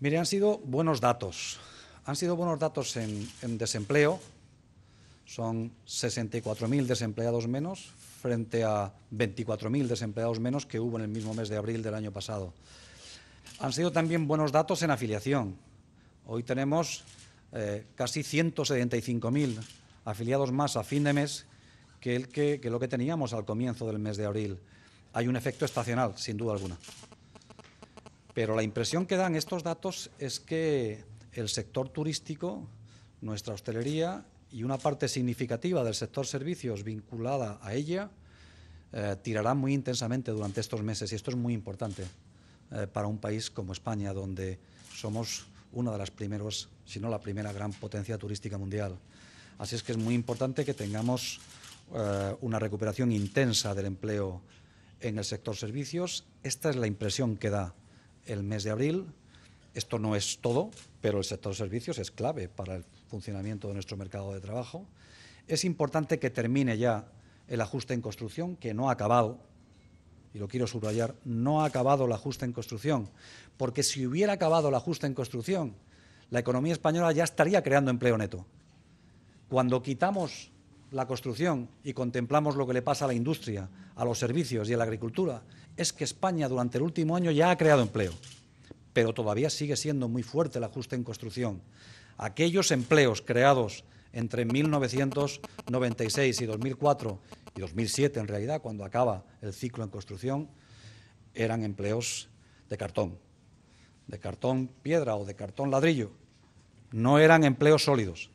Mire, han sido buenos datos. Han sido buenos datos en, desempleo. Son 64.000 desempleados menos frente a 24.000 desempleados menos que hubo en el mismo mes de abril del año pasado. Han sido también buenos datos en afiliación. Hoy tenemos eh, casi 175.000 afiliados más a fin de mes que lo que teníamos al comienzo del mes de abril. Hay un efecto estacional, sin duda alguna. Pero la impresión que dan estos datos es que el sector turístico, nuestra hostelería y una parte significativa del sector servicios vinculada a ella tirarán eh, tirará muy intensamente durante estos meses y esto es muy importante eh, para un país como España, donde somos una de las primeros, si no la primera gran potencia turística mundial. Así es que es muy importante que tengamos eh, una recuperación intensa del empleo en el sector servicios. Esta es la impresión que da el mes de abril. Esto no es todo, pero el sector de servicios es clave para el funcionamiento de nuestro mercado de trabajo. Es importante que termine ya el ajuste en construcción, que no ha acabado, y lo quiero subrayar, no ha acabado el ajuste en construcción, porque si hubiera acabado el ajuste en construcción, la economía española ya estaría creando empleo neto. Cuando quitamos la construcción y contemplamos lo que le pasa a la industria, a los servicios y a la agricultura, es que España durante el último año ya ha creado empleo, pero todavía sigue siendo muy fuerte el ajuste en construcción. Aquellos empleos creados entre 1996 y 2004 y 2007 en realidad, cuando acaba el ciclo en construcción, eran empleos de cartón, de cartón piedra o de cartón ladrillo. No eran empleos sólidos.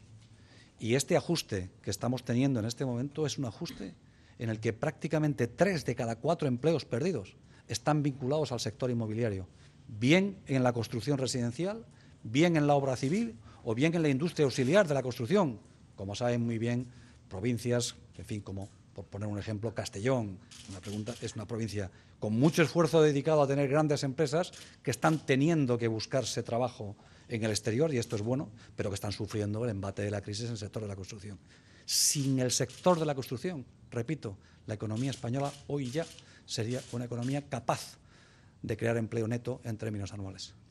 Y este ajuste que estamos teniendo en este momento es un ajuste en el que prácticamente tres de cada cuatro empleos perdidos están vinculados al sector inmobiliario, bien en la construcción residencial, bien en la obra civil o bien en la industria auxiliar de la construcción, como saben muy bien provincias, en fin, como por poner un ejemplo, Castellón, una pregunta, es una provincia con mucho esfuerzo dedicado a tener grandes empresas que están teniendo que buscarse trabajo en el exterior, y esto es bueno, pero que están sufriendo el embate de la crisis en el sector de la construcción. Sin el sector de la construcción, repito, la economía española hoy ya sería una economía capaz de crear empleo neto en términos anuales.